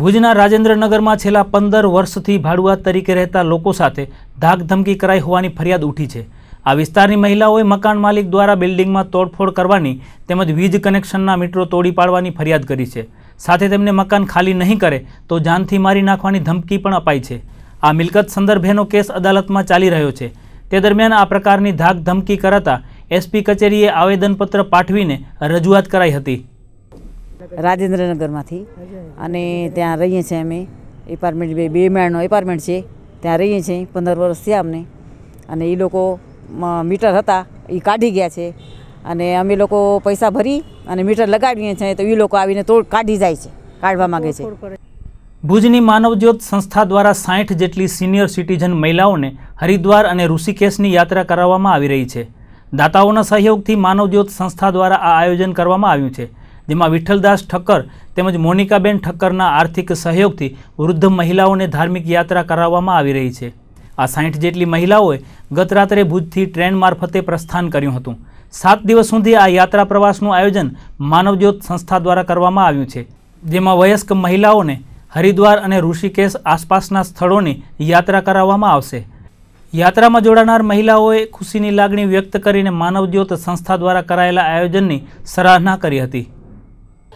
ભુજના રાજેન્દ્રનગરમાં છેલ્લા પંદર વર્ષથી ભાડુઆત તરીકે રહેતા લોકો સાથે ધાકધમકી કરાઈ હોવાની ફરિયાદ ઉઠી છે આ વિસ્તારની મહિલાઓએ મકાન માલિક દ્વારા બિલ્ડિંગમાં તોડફોડ કરવાની તેમજ વીજ કનેક્શનના મીટરો તોડી પાડવાની ફરિયાદ કરી છે સાથે તેમને મકાન ખાલી નહીં કરે તો જાનથી મારી નાખવાની ધમકી પણ અપાઈ છે આ મિલકત સંદર્ભેનો કેસ અદાલતમાં ચાલી રહ્યો છે તે દરમિયાન આ પ્રકારની ધાકધમકી કરાતા એસપી કચેરીએ આવેદનપત્ર પાઠવીને રજૂઆત કરાઈ હતી રાજેન્દ્રનગરમાંથી અને ત્યાં રહીએ છીએ અમે એપાર્ટમેન્ટ બે બે માળનો એપાર્ટમેન્ટ છે ત્યાં રહીએ છીએ પંદર વર્ષ થયા અમને અને એ લોકો મીટર હતા એ કાઢી ગયા છે અને અમે લોકો પૈસા ભરી અને મીટર લગાવીએ છીએ તો એ લોકો આવીને તોડ કાઢી જાય છે કાઢવા માગે છે ભુજની માનવજ્યોત સંસ્થા દ્વારા સાઠ જેટલી સિનિયર સિટીઝન મહિલાઓને હરિદ્વાર અને ઋષિકેશની યાત્રા કરાવવામાં આવી રહી છે દાતાઓના સહયોગથી માનવજ્યોત સંસ્થા દ્વારા આ આયોજન કરવામાં આવ્યું છે જેમાં વિઠ્ઠલદાસ ઠક્કર તેમજ મોનિકાબેન ઠક્કરના આર્થિક સહયોગથી વૃદ્ધ મહિલાઓને ધાર્મિક યાત્રા કરાવવામાં આવી રહી છે આ સાઠ જેટલી મહિલાઓએ ગત રાત્રે ભુજથી ટ્રેન મારફતે પ્રસ્થાન કર્યું હતું સાત દિવસ સુધી આ યાત્રા પ્રવાસનું આયોજન માનવજ્યોત સંસ્થા દ્વારા કરવામાં આવ્યું છે જેમાં વયસ્ક મહિલાઓને હરિદ્વાર અને ઋષિકેશ આસપાસના સ્થળોની યાત્રા કરાવવામાં આવશે યાત્રામાં જોડાનાર મહિલાઓએ ખુશીની લાગણી વ્યક્ત કરીને માનવજ્યોત સંસ્થા દ્વારા કરાયેલા આયોજનની સરાહના કરી હતી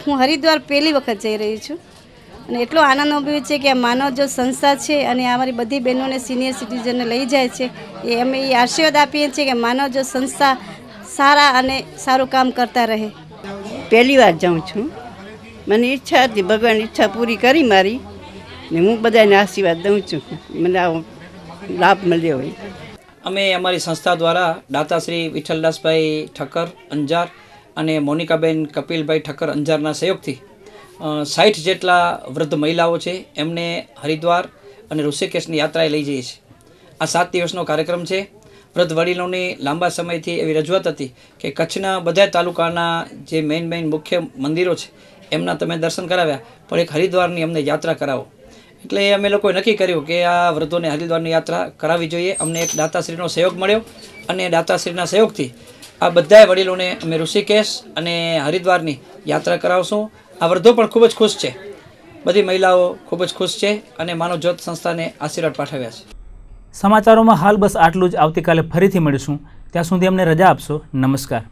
હું હરિદ્વાર પહેલી વખત જઈ રહી છું અને એટલો આનંદ અનુભવ્યો છે કે આ માનવ જો સંસ્થા છે અને અમારી બધી બહેનોને સિનિયર સિટીઝનને લઈ જાય છે એ અમે એ આશીર્વાદ આપીએ છીએ કે માનવ જો સંસ્થા સારા અને સારું કામ કરતા રહે પહેલી વાર જાઉં છું મને ઈચ્છા હતી ભગવાન ઈચ્છા પૂરી કરી મારી ને હું બધાને આશીર્વાદ દઉં છું મને આવો લાભ મળ્યો હોય અમે અમારી સંસ્થા દ્વારા દાતાશ્રી વિઠ્ઠલદાસભાઈ ઠક્કર અંજાર અને મોનિકાબેન કપિલભાઈ ઠક્કર અંજારના સહયોગથી સાઠ જેટલા વૃદ્ધ મહિલાઓ છે એમને હરિદ્વાર અને ઋષિકેશની યાત્રાએ લઈ જઈએ છીએ આ સાત દિવસનો કાર્યક્રમ છે વૃદ્ધ વડીલોની લાંબા સમયથી એવી રજૂઆત હતી કે કચ્છના બધા તાલુકાના જે મેઇન મેઇન મુખ્ય મંદિરો છે એમના તમે દર્શન કરાવ્યા પણ એક હરિદ્વારની અમને યાત્રા કરાવો એટલે અમે લોકોએ નક્કી કર્યું કે આ વૃદ્ધોને હરિદ્વારની યાત્રા કરાવવી જોઈએ અમને એક દાતાશ્રીનો સહયોગ મળ્યો અને દાતાશ્રીના સહયોગથી આ બધાય વડીલોને અમે ઋષિકેશ અને હરિદ્વારની યાત્રા કરાવશું આ વૃદ્ધો પણ ખૂબ જ ખુશ છે બધી મહિલાઓ ખૂબ જ ખુશ છે અને માનવ જ્યોત સંસ્થાને આશીર્વાદ પાઠવ્યા છે સમાચારોમાં હાલ બસ આટલું જ આવતીકાલે ફરીથી મળીશું ત્યાં સુધી અમને રજા આપશો નમસ્કાર